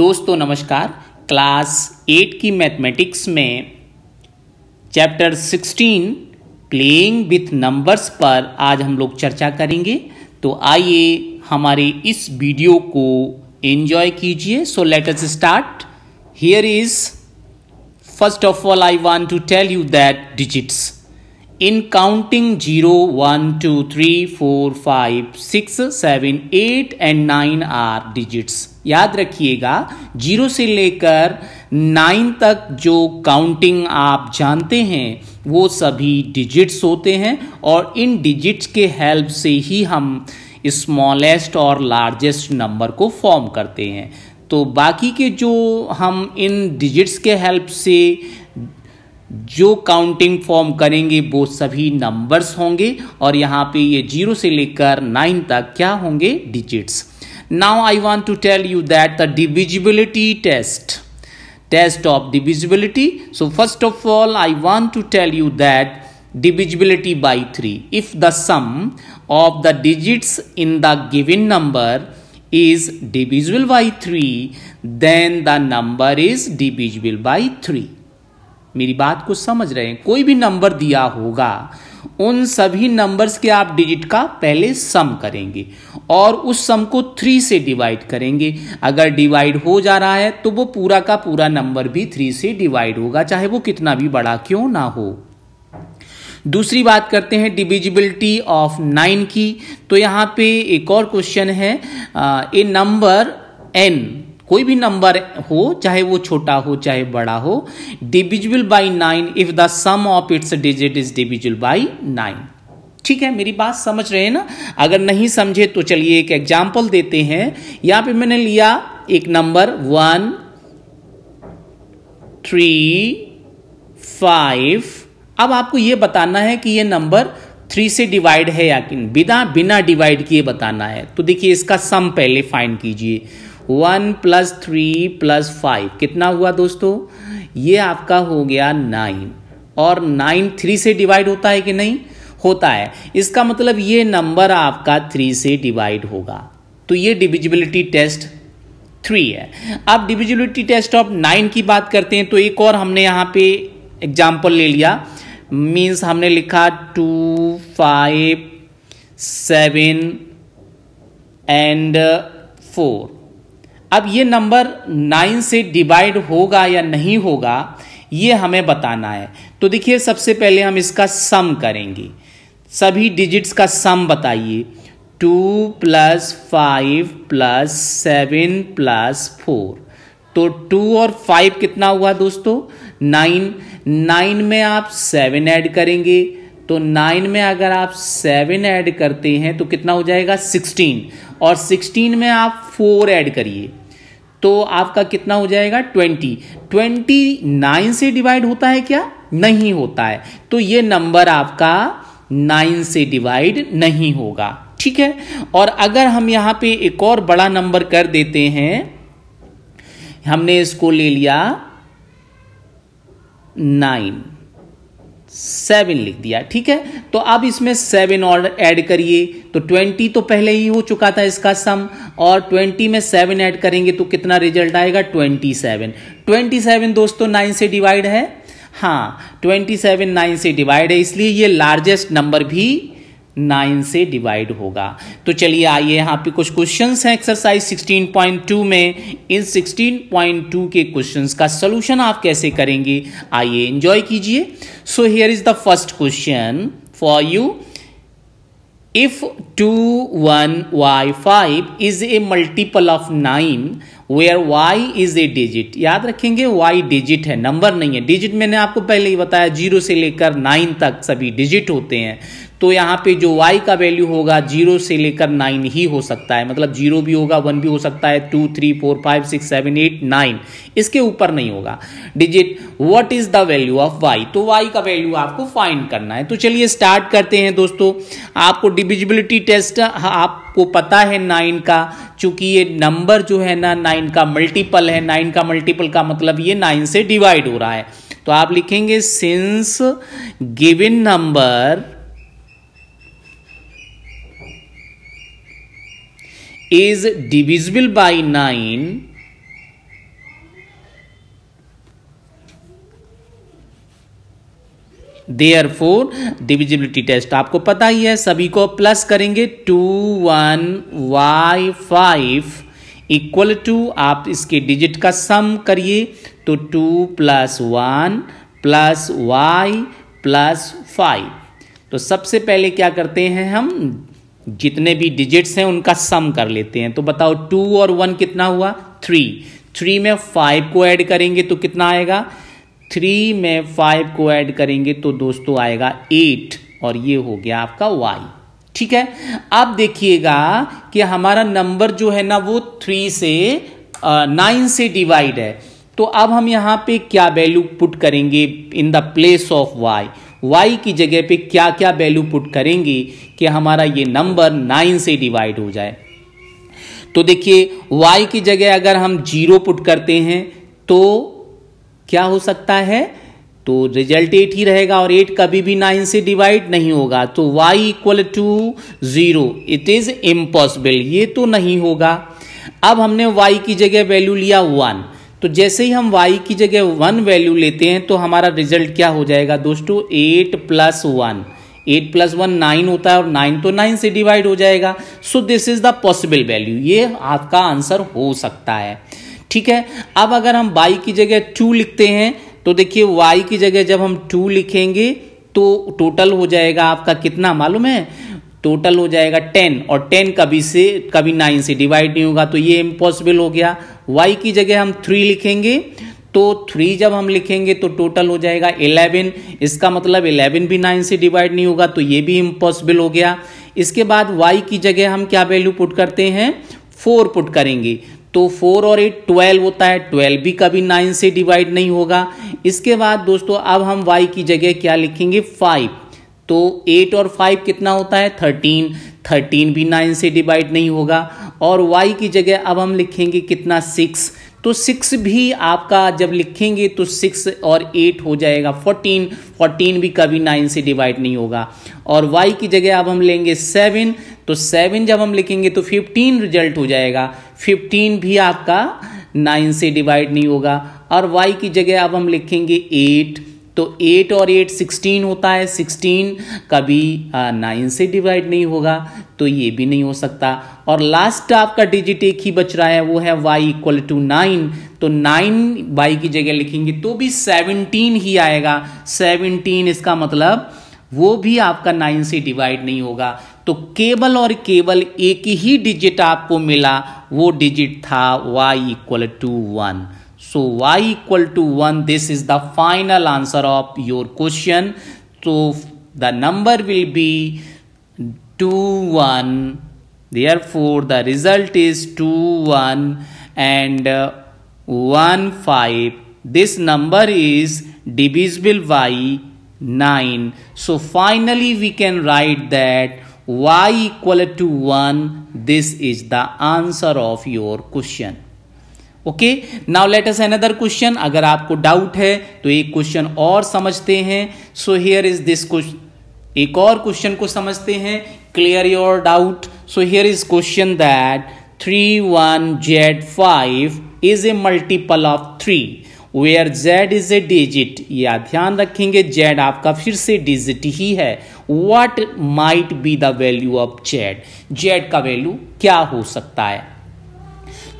दोस्तों नमस्कार class eight की मैथमेटिक्स में chapter sixteen playing with numbers पर आज हम लोग चर्चा करेंगे तो आइए हमारे इस वीडियो को एंजॉय कीजिए so let us start here is first of all I want to tell you that digits in counting zero one two three four five six seven eight and nine are digits याद रखिएगा zero से लेकर nine तक जो counting आप जानते हैं वो सभी डिजिट्स होते हैं और इन डिजिट्स के हेल्प से ही हम स्मॉलेस्ट और लार्जेस्ट नंबर को फॉर्म करते हैं तो बाकी के जो हम इन डिजिट्स के हेल्प से जो काउंटिंग फॉर्म करेंगे वो सभी नंबर्स होंगे और यहाँ पे ये जीरो से लेकर नाइन तक क्या होंगे digits now I want to tell you that the divisibility test test of divisibility so first of all I want to tell you that divisibility by three if the sum of the digits in the given number is divisible by three then the number is divisible by three मेरी बात को समझ रहे हैं कोई भी number दिया होगा उन सभी नंबर्स के आप डिजिट का पहले सम करेंगे और उस सम को थ्री से डिवाइड करेंगे अगर डिवाइड हो जा रहा है तो वो पूरा का पूरा नंबर भी थ्री से डिवाइड होगा चाहे वो कितना भी बड़ा क्यों ना हो दूसरी बात करते हैं डिविजिबिलिटी ऑफ नाइन की तो यहां पे एक और क्वेश्चन है ए नंबर एन कोई भी नंबर हो चाहे वो छोटा हो चाहे बड़ा हो divisible by nine if the sum of its digit is divisible by nine ठीक है मेरी बात समझ रहे हैं ना अगर नहीं समझे तो चलिए एक एग्जाम्पल देते हैं यहां पे मैंने लिया एक नंबर वन थ्री फाइव अब आपको यह बताना है कि यह नंबर थ्री से डिवाइड है या बिना बिना डिवाइड किए बताना है तो देखिए इसका सम पहले फाइंड कीजिए one plus three plus five कितना हुआ दोस्तों ये आपका हो गया नाइन और नाइन थ्री से डिवाइड होता है कि नहीं होता है इसका मतलब ये नंबर आपका थ्री से डिवाइड होगा तो ये डिविजिबिलिटी टेस्ट थ्री है अब डिविजिबिलिटी टेस्ट ऑफ नाइन की बात करते हैं तो एक और हमने यहाँ पे एग्जाम्पल ले लिया मीन्स हमने लिखा two five seven and four अब ये नंबर नाइन से डिवाइड होगा या नहीं होगा ये हमें बताना है तो देखिए सबसे पहले हम इसका सम करेंगे सभी डिजिट्स का सम बताइए two plus five plus seven plus four तो टू और फाइव कितना हुआ दोस्तों नाइन नाइन में आप सेवन ऐड करेंगे तो नाइन में अगर आप सेवन ऐड करते हैं तो कितना हो जाएगा सिक्सटीन और सिक्सटीन में आप फोर ऐड करिए तो आपका कितना हो जाएगा ट्वेंटी ट्वेंटी नाइन से डिवाइड होता है क्या नहीं होता है तो ये नंबर आपका नाइन से डिवाइड नहीं होगा ठीक है और अगर हम यहां पे एक और बड़ा नंबर कर देते हैं हमने इसको ले लिया नाइन सेवन लिख दिया ठीक है तो अब इसमें सेवन और ऐड करिए तो ट्वेंटी तो पहले ही हो चुका था इसका सम और 20 में 7 ऐड करेंगे तो कितना रिजल्ट आएगा 27 27 दोस्तों 9 से डिवाइड है हाँ 27 9 से डिवाइड है इसलिए ये लार्जेस्ट नंबर भी नाइन से डिवाइड होगा तो चलिए आइए यहाँ पे कुछ क्वेश्चंस हैं एक्सरसाइज 16.2 में इन 16.2 के क्वेश्चंस का सोल्यूशन आप कैसे करेंगे आइए एंजॉय कीजिए so here is the first question for you If 2, 1, y, 5 is a multiple of 9, where Y is a digit याद रखेंगे वाई डिजिट है नंबर नहीं है डिजिट मैंने आपको पहले ही बताया जीरो से लेकर नाइन तक सभी डिजिट होते हैं तो यहाँ पे जो y का वैल्यू होगा जीरो से लेकर नाइन ही हो सकता है मतलब जीरो भी होगा वन भी हो सकता है two three four five six seven eight nine इसके ऊपर नहीं होगा digit what is the value of y तो y का वैल्यू आपको फाइंड करना है तो चलिए स्टार्ट करते हैं दोस्तों आपको डिविजिबिलिटी टेस्ट आप आपको पता है नाइन का चूंकि ये नंबर जो है ना नाइन का मल्टीपल है नाइन का मल्टीपल का मतलब ये नाइन से डिवाइड हो रहा है तो आप लिखेंगे since given number is divisible by nine therefore divisibility test आपको पता ही है सभी को प्लस करेंगे two one Y five equal to आप इसके डिजिट का सम करिए तो two plus one plus Y plus five तो सबसे पहले क्या करते हैं हम जितने भी डिजिट्स हैं उनका सम कर लेते हैं तो बताओ टू और वन कितना हुआ थ्री थ्री में फाइव को ऐड करेंगे तो कितना आएगा थ्री में फाइव को ऐड करेंगे तो दोस्तों आएगा एट और ये हो गया आपका वाई ठीक है अब देखिएगा कि हमारा नंबर जो है ना वो थ्री से नाइन से डिवाइड है तो अब हम यहां पे क्या वैल्यू पुट करेंगे in the place of Y Y की जगह पे क्या क्या वैल्यू पुट करेंगे कि हमारा ये नंबर नाइन से डिवाइड हो जाए तो देखिए वाई की जगह अगर हम जीरो पुट करते हैं तो क्या हो सकता है तो रिजल्ट एट ही रहेगा और एट कभी भी नाइन से डिवाइड नहीं होगा तो Y equal to zero it is impossible ये तो नहीं होगा अब हमने वाई की जगह वैल्यू लिया वन तो जैसे ही हम वाई की जगह वन वैल्यू लेते हैं तो हमारा रिजल्ट क्या हो जाएगा दोस्तों eight plus one eight plus one nine होता है और नाइन तो नाइन से डिवाइड हो जाएगा so this is the possible value ये आपका आंसर हो सकता है ठीक है अब अगर हम बाई की जगह टू लिखते हैं तो देखिए वाई की जगह जब हम टू लिखेंगे तो टोटल हो जाएगा आपका कितना मालूम है टोटल हो जाएगा टेन और टेन कभी से कभी नाइन से डिवाइड नहीं होगा तो ये इम्पॉसिबल हो गया वाई की जगह हम थ्री लिखेंगे तो थ्री जब हम लिखेंगे तो टोटल हो जाएगा इलेवन इसका मतलब इलेवन भी नाइन से डिवाइड नहीं होगा तो ये भी इम्पॉसिबल हो गया इसके बाद वाई की जगह हम क्या वैल्यू पुट करते हैं फोर पुट करेंगे तो फोर और एट ट्वेल्व होता है ट्वेल्व भी कभी नाइन से डिवाइड नहीं होगा इसके बाद दोस्तों अब हम वाई की जगह क्या लिखेंगे फाइव तो एट और फाइव कितना होता है थर्टीन थर्टीन भी नाइन से डिवाइड नहीं होगा और वाई की जगह अब हम लिखेंगे कितना सिक्स तो सिक्स भी आपका जब लिखेंगे तो सिक्स और एट हो जाएगा फोर्टीन फोर्टीन भी कभी नाइन से डिवाइड नहीं होगा और वाई की जगह अब हम लेंगे सेवन तो सेवन जब हम लिखेंगे तो फिफ्टीन रिजल्ट हो जाएगा फिफ्टीन भी आपका नाइन से डिवाइड नहीं होगा और वाई की जगह अब हम लिखेंगे एट तो एट और एट सिक्सटीन होता है सिक्सटीन कभी नाइन से डिवाइड नहीं होगा तो ये भी नहीं हो सकता और लास्ट आपका डिजिट एक ही बच रहा है वो है वाई इक्वल टू नाइन तो नाइन वाई की जगह लिखेंगे तो भी सेवनटीन ही आएगा सेवनटीन इसका मतलब वो भी आपका नाइन से डिवाइड नहीं होगा तो केवल और केवल एक ही डिजिट आपको मिला वो डिजिट था y equal to one so y equal to one this is the final answer of your question तो the number will be two one therefore the result is two one and one five this number is divisible by 9 so finally we can write that y equal to one this is the answer of your question okay now let us another question अगर आपको doubt है तो एक question और समझते हैं so here is this question एक और क्वेश्चन को समझते हैं clear your doubt so here is question that three one Z five is a multiple of three where Z is a digit या ध्यान रखेंगे जेड आपका फिर से डिजिट ही है what might be the value of z z का value क्या हो सकता है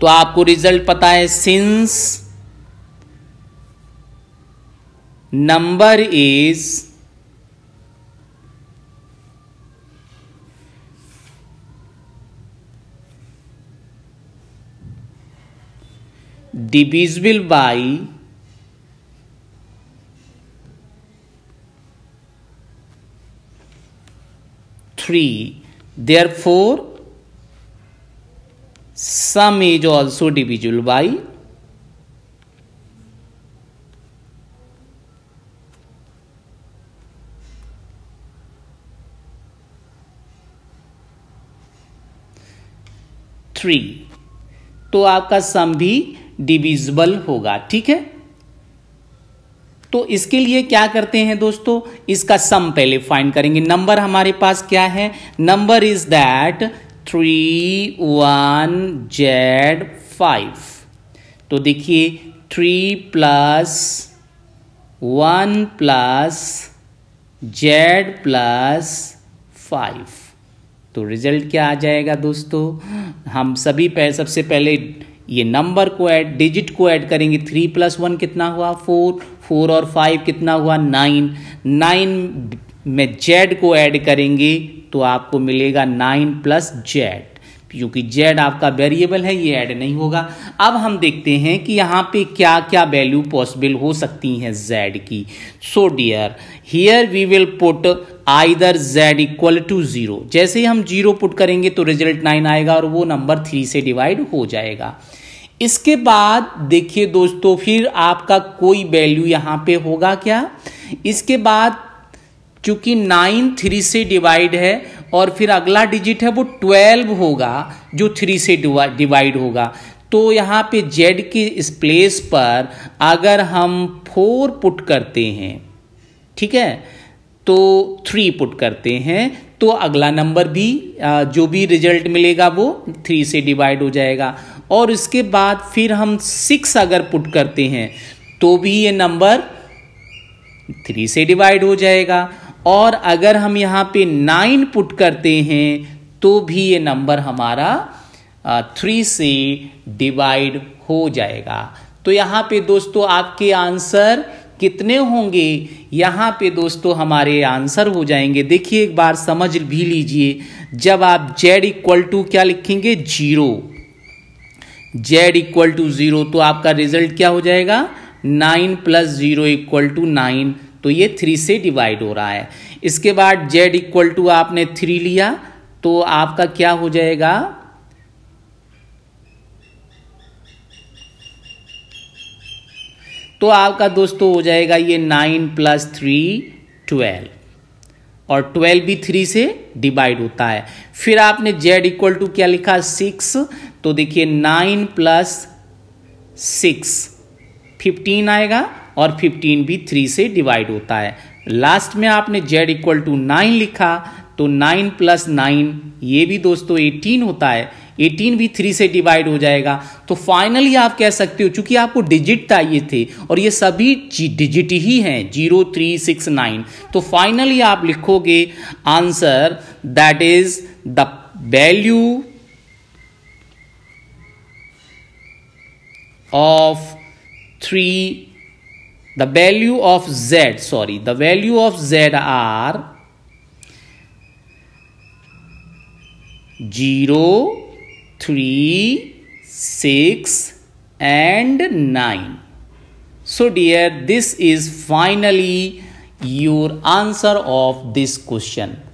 तो आपको रिजल्ट पता है since number is divisible by 3 therefore sum is also divisible by 3 तो आपका सम भी डिविजिबल होगा ठीक है तो इसके लिए क्या करते हैं दोस्तों इसका सम पहले फाइंड करेंगे नंबर हमारे पास क्या है number is that three one Z five तो देखिए three plus one plus z plus five तो रिजल्ट क्या आ जाएगा दोस्तों हम सभी पह, सबसे पहले ये नंबर को ऐड डिजिट को ऐड करेंगे थ्री प्लस वन कितना हुआ फोर फोर और फाइव कितना हुआ नाइन नाइन में जेड को ऐड करेंगे तो आपको मिलेगा नाइन प्लस जेड क्योंकि जेड आपका वेरिएबल है ये ऐड नहीं होगा अब हम देखते हैं कि यहाँ पे क्या क्या वैल्यू पॉसिबल हो सकती हैं जेड की so dear here we will put either z equal to zero जैसे ही हम जीरो पुट करेंगे तो रिजल्ट नाइन आएगा और वो नंबर थ्री से डिवाइड हो जाएगा इसके बाद देखिए दोस्तों फिर आपका कोई वैल्यू यहाँ पे होगा क्या इसके बाद चूंकि नाइन थ्री से डिवाइड है और फिर अगला डिजिट है वो ट्वेल्व होगा जो थ्री से डिवाइड होगा तो यहाँ पे जेड की इस प्लेस पर अगर हम फोर पुट करते हैं ठीक है तो थ्री पुट करते हैं तो अगला नंबर भी जो भी रिजल्ट मिलेगा वो थ्री से डिवाइड हो जाएगा और उसके बाद फिर हम सिक्स अगर पुट करते हैं तो भी ये नंबर थ्री से डिवाइड हो जाएगा और अगर हम यहाँ पे नाइन पुट करते हैं तो भी ये नंबर हमारा थ्री से डिवाइड हो जाएगा तो यहाँ पे दोस्तों आपके आंसर कितने होंगे यहाँ पे दोस्तों हमारे आंसर हो जाएंगे देखिए एक बार समझ भी लीजिए जब आप जेड इक्वल टू क्या लिखेंगे zero z equal to zero तो आपका रिजल्ट क्या हो जाएगा nine plus zero equal to nine तो ये थ्री से डिवाइड हो रहा है इसके बाद जेड इक्वल टू आपने थ्री लिया तो आपका क्या हो जाएगा तो आपका दोस्तों हो जाएगा ये नाइन प्लस थ्री ट्वेल्व और ट्वेल्व भी थ्री से डिवाइड होता है फिर आपने जेड इक्वल टू क्या लिखा सिक्स तो देखिए नाइन प्लस सिक्स फिफ्टीन आएगा और फिफ्टीन भी थ्री से डिवाइड होता है लास्ट में आपने जेड इक्वल टू नाइन लिखा तो नाइन प्लस नाइन ये भी दोस्तों एटीन होता है एटीन भी थ्री से डिवाइड हो जाएगा तो फाइनली आप कह सकते हो चूंकि आपको डिजिट चाहिए थे और ये सभी डिजिट ही हैं जीरो थ्री सिक्स नाइन तो फाइनली आप लिखोगे answer that is the value of three the value of z sorry the value of z are zero 3, 6 and 9. So dear, this is finally your answer of this question.